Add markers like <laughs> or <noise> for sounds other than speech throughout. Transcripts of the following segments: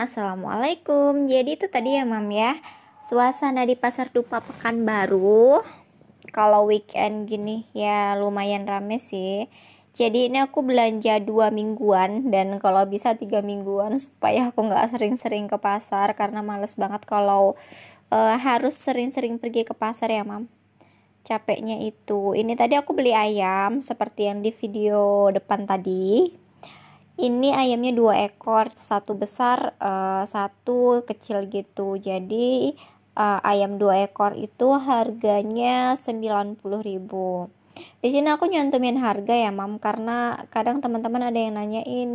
Assalamualaikum Jadi itu tadi ya mam ya Suasana di pasar dupa Pekanbaru. Kalau weekend gini ya lumayan rame sih Jadi ini aku belanja dua mingguan Dan kalau bisa tiga mingguan Supaya aku gak sering-sering ke pasar Karena males banget kalau uh, harus sering-sering pergi ke pasar ya mam Capeknya itu Ini tadi aku beli ayam Seperti yang di video depan tadi ini ayamnya dua ekor satu besar uh, satu kecil gitu jadi uh, ayam dua ekor itu harganya 90.000 di sini aku nyantumin harga ya mam karena kadang teman-teman ada yang nanyain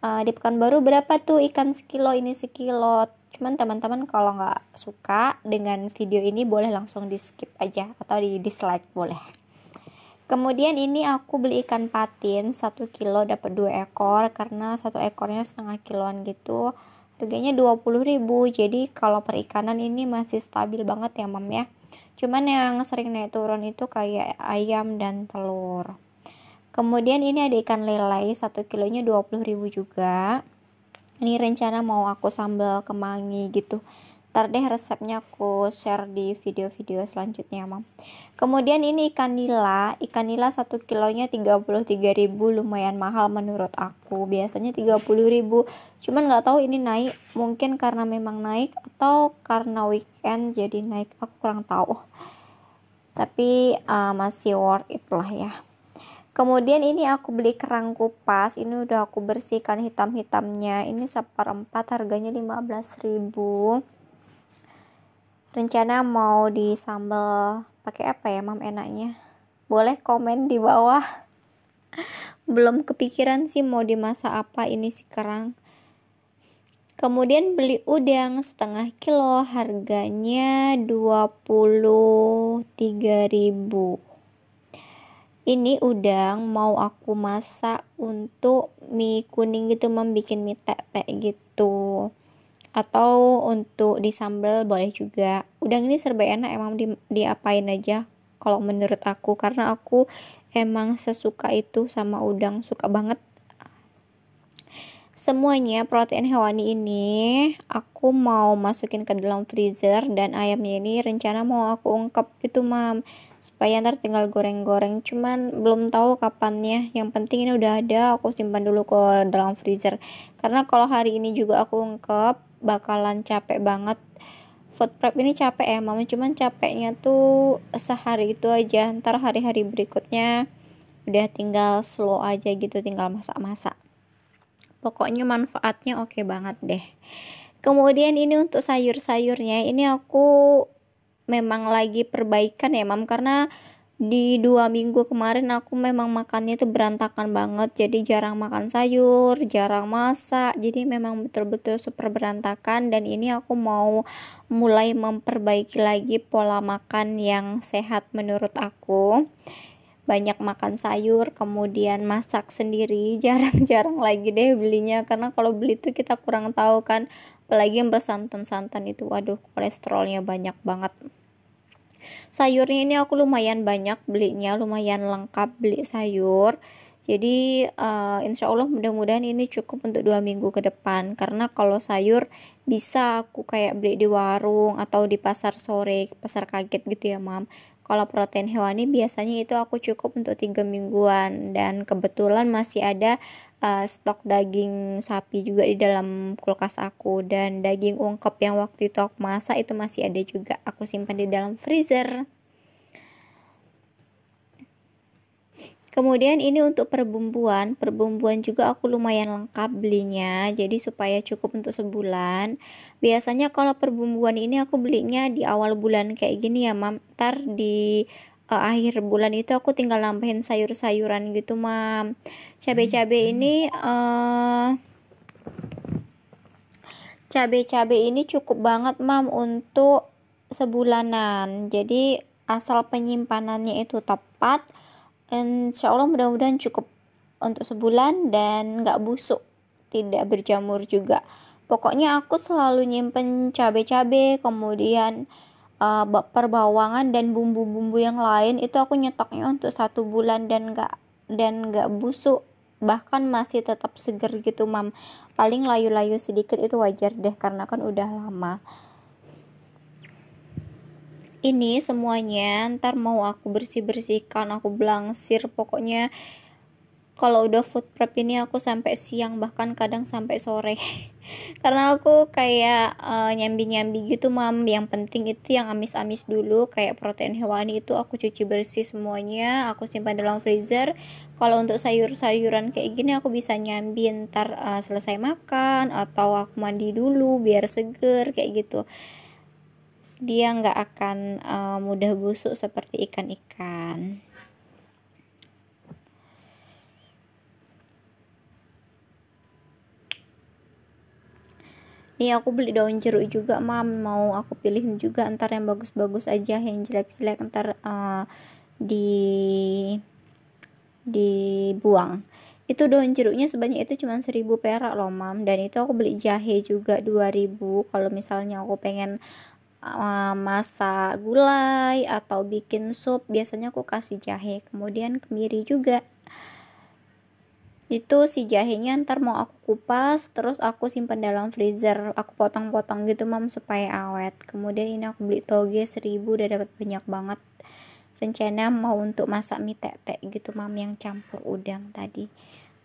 uh, di Pekanbaru berapa tuh ikan sekilo ini sekilo cuman teman-teman kalau nggak suka dengan video ini boleh langsung di skip aja atau di dislike boleh Kemudian ini aku beli ikan patin 1 kilo dapat 2 ekor karena satu ekornya setengah kiloan gitu. Harganya 20.000. Jadi kalau perikanan ini masih stabil banget ya, Mam ya. Cuman yang sering naik turun itu kayak ayam dan telur. Kemudian ini ada ikan lele 1 kilonya 20.000 juga. Ini rencana mau aku sambal kemangi gitu ntar deh resepnya aku share di video-video selanjutnya mam kemudian ini ikan nila ikan nila 1 kilonya 33.000 lumayan mahal menurut aku biasanya 30.000 cuman nggak tahu ini naik mungkin karena memang naik atau karena weekend jadi naik aku kurang tahu tapi uh, masih worth it lah ya Kemudian ini aku beli kerang kupas, ini udah aku bersihkan hitam-hitamnya. Ini seperempat harganya ribu rencana mau di pakai apa ya mam enaknya boleh komen di bawah <laughs> belum kepikiran sih mau dimasak apa ini si kerang kemudian beli udang setengah kilo harganya 23.000 ini udang mau aku masak untuk mie kuning gitu membuat mie tek-tek gitu atau untuk di boleh juga udang ini serba enak emang di, diapain aja kalau menurut aku karena aku emang sesuka itu sama udang suka banget semuanya protein hewani ini aku mau masukin ke dalam freezer dan ayamnya ini rencana mau aku ungkep gitu mam supaya ntar tinggal goreng-goreng cuman belum tahu kapannya yang penting ini udah ada aku simpan dulu ke dalam freezer karena kalau hari ini juga aku ungkep bakalan capek banget food prep ini capek ya mama cuman capeknya tuh sehari itu aja ntar hari-hari berikutnya udah tinggal slow aja gitu tinggal masak-masak pokoknya manfaatnya oke okay banget deh kemudian ini untuk sayur-sayurnya ini aku memang lagi perbaikan ya mam karena di dua minggu kemarin aku memang makannya itu berantakan banget jadi jarang makan sayur jarang masak jadi memang betul-betul super berantakan dan ini aku mau mulai memperbaiki lagi pola makan yang sehat menurut aku banyak makan sayur kemudian masak sendiri <laughs> jarang-jarang lagi deh belinya karena kalau beli tuh kita kurang tahu kan apalagi yang bersantan-santan itu waduh kolesterolnya banyak banget sayurnya ini aku lumayan banyak belinya lumayan lengkap beli sayur jadi uh, insya Allah mudah-mudahan ini cukup untuk dua minggu ke depan karena kalau sayur bisa aku kayak beli di warung atau di pasar sore, pasar kaget gitu ya mam. Kalau protein hewani biasanya itu aku cukup untuk tiga mingguan dan kebetulan masih ada uh, stok daging sapi juga di dalam kulkas aku dan daging ungkep yang waktu itu aku masak itu masih ada juga aku simpan di dalam freezer. kemudian ini untuk perbumbuan perbumbuan juga aku lumayan lengkap belinya jadi supaya cukup untuk sebulan biasanya kalau perbumbuan ini aku belinya di awal bulan kayak gini ya mam ntar di uh, akhir bulan itu aku tinggal nambahin sayur-sayuran gitu mam cabai cabe hmm. ini uh, eh, cabai cabe ini cukup banget mam untuk sebulanan jadi asal penyimpanannya itu tepat insya Allah mudah-mudahan cukup untuk sebulan dan nggak busuk tidak berjamur juga pokoknya aku selalu nyimpen cabai cabe kemudian uh, perbawangan dan bumbu-bumbu yang lain itu aku nyetoknya untuk satu bulan dan nggak dan nggak busuk bahkan masih tetap seger gitu mam paling layu-layu sedikit itu wajar deh karena kan udah lama ini semuanya ntar mau aku bersih-bersihkan aku belangsir pokoknya kalau udah food prep ini aku sampai siang bahkan kadang sampai sore <laughs> karena aku kayak uh, nyambi-nyambi gitu mam yang penting itu yang amis-amis dulu kayak protein hewani itu aku cuci bersih semuanya aku simpan dalam freezer kalau untuk sayur-sayuran kayak gini aku bisa nyambi ntar uh, selesai makan atau aku mandi dulu biar seger kayak gitu dia nggak akan uh, mudah busuk seperti ikan-ikan. Nih aku beli daun jeruk juga mam mau aku pilihin juga ntar yang bagus-bagus aja yang jelek-jelek ntar uh, di dibuang itu daun jeruknya sebanyak itu cuma 1000 perak loh mam dan itu aku beli jahe juga 2000 kalau misalnya aku pengen Eh, masak gulai atau bikin sup biasanya aku kasih jahe kemudian kemiri juga itu si jahenya ntar mau aku kupas terus aku simpan dalam freezer aku potong-potong gitu mam supaya awet kemudian ini aku beli toge seribu udah dapat banyak banget rencana mau untuk masak mie tetek gitu mam yang campur udang tadi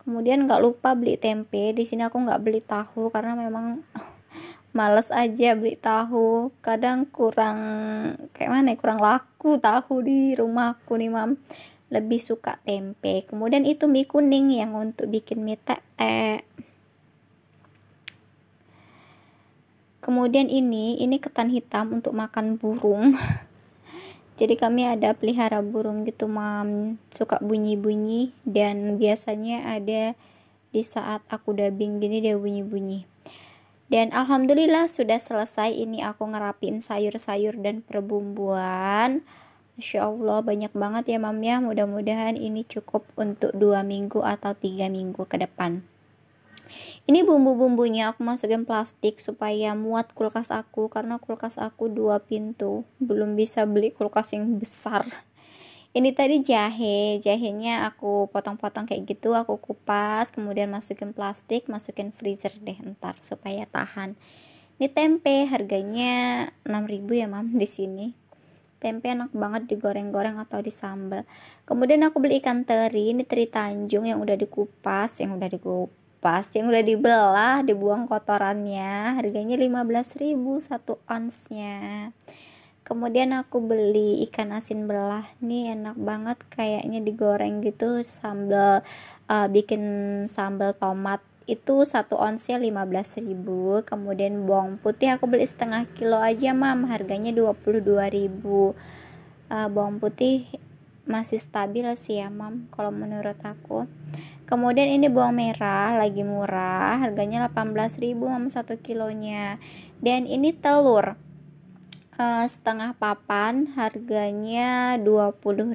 kemudian nggak lupa beli tempe di sini aku nggak beli tahu karena memang <laughs> males aja beli tahu kadang kurang kayak mana ya, kurang laku tahu di rumahku nih mam lebih suka tempe kemudian itu mie kuning yang untuk bikin mie tee kemudian ini ini ketan hitam untuk makan burung <laughs> jadi kami ada pelihara burung gitu mam suka bunyi-bunyi dan biasanya ada di saat aku dubbing gini dia bunyi-bunyi dan alhamdulillah sudah selesai ini aku ngerapin sayur-sayur dan perbumbuan. Masya Allah banyak banget ya mam ya. Mudah-mudahan ini cukup untuk dua minggu atau tiga minggu ke depan. Ini bumbu-bumbunya aku masukin plastik supaya muat kulkas aku karena kulkas aku dua pintu. Belum bisa beli kulkas yang besar ini tadi jahe jahenya aku potong-potong kayak gitu aku kupas kemudian masukin plastik masukin freezer deh ntar supaya tahan ini tempe harganya 6000 ya mam di sini tempe enak banget digoreng-goreng atau di disambal kemudian aku beli ikan teri ini teri tanjung yang udah dikupas yang udah dikupas yang udah dibelah dibuang kotorannya harganya 15.000 satu onsnya kemudian aku beli ikan asin belah nih enak banget kayaknya digoreng gitu sambal uh, eh, bikin sambal tomat itu satu onsnya ribu. kemudian bawang putih aku beli setengah kilo aja mam harganya 22.000 uh, eh, bawang putih masih stabil sih ya mam kalau menurut aku kemudian ini bawang merah lagi murah harganya ribu mam satu kilonya dan ini telur Eh, setengah papan harganya 20.000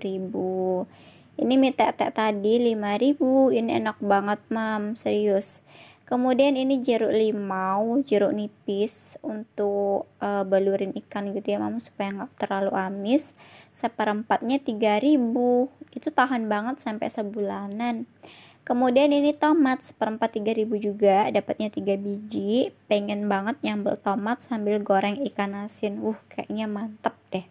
ini mie tek tadi 5.000 ini enak banget mam serius kemudian ini jeruk limau jeruk nipis untuk uh, balurin ikan gitu ya mam supaya nggak terlalu amis seperempatnya 3.000 itu tahan banget sampai sebulanan Kemudian ini tomat seperempat 3000 juga, dapatnya 3 biji. Pengen banget nyambel tomat sambil goreng ikan asin. Uh, kayaknya mantep deh.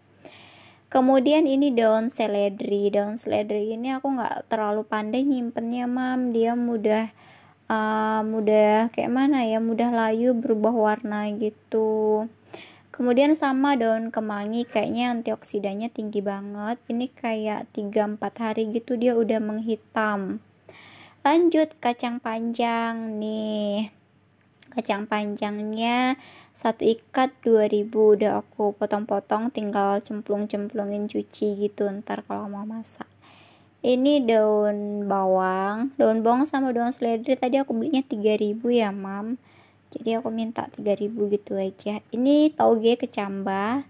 Kemudian ini daun seledri. Daun seledri ini aku nggak terlalu pandai nyimpennya, Mam. Dia mudah uh, mudah kayak mana ya, mudah layu berubah warna gitu. Kemudian sama daun kemangi kayaknya antioksidannya tinggi banget. Ini kayak 3 4 hari gitu dia udah menghitam lanjut kacang panjang nih kacang panjangnya satu ikat 2000 udah aku potong-potong tinggal cemplung-cemplungin cuci gitu ntar kalau mau masak ini daun bawang daun bawang sama daun seledri tadi aku belinya 3000 ya mam jadi aku minta 3000 gitu aja ini tauge kecambah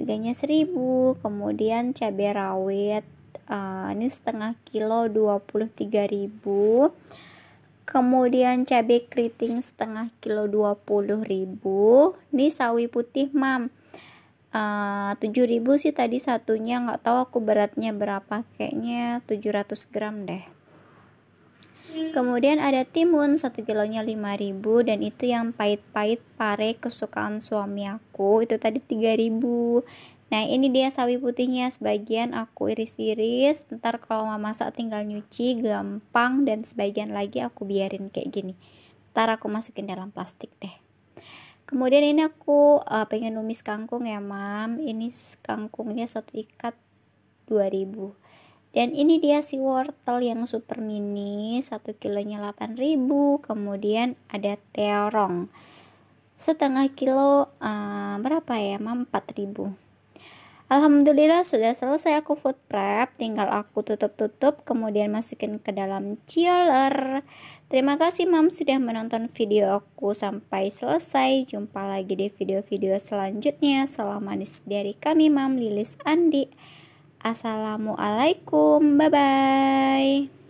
harganya 1000 kemudian cabai rawit uh, ini setengah kilo 23.000 kemudian cabai keriting setengah kilo 20.000 ini sawi putih mam eh, uh, 7.000 sih tadi satunya nggak tahu aku beratnya berapa kayaknya 700 gram deh Kemudian ada timun 1 kilonya 5000 dan itu yang pahit-pahit pare kesukaan suami aku. Itu tadi 3000. Nah ini dia sawi putihnya sebagian aku iris-iris ntar kalau mau masak tinggal nyuci gampang dan sebagian lagi aku biarin kayak gini ntar aku masukin dalam plastik deh kemudian ini aku uh, pengen numis kangkung ya mam ini kangkungnya satu ikat 2000 dan ini dia si wortel yang super mini 1 kilonya 8000 kemudian ada terong setengah kilo uh, berapa ya mam 4000 Alhamdulillah sudah selesai aku food prep, tinggal aku tutup-tutup kemudian masukin ke dalam chiller. Terima kasih Mam sudah menonton video aku sampai selesai. Jumpa lagi di video-video selanjutnya. Salam manis dari kami Mam Lilis Andi. Assalamualaikum. Bye bye.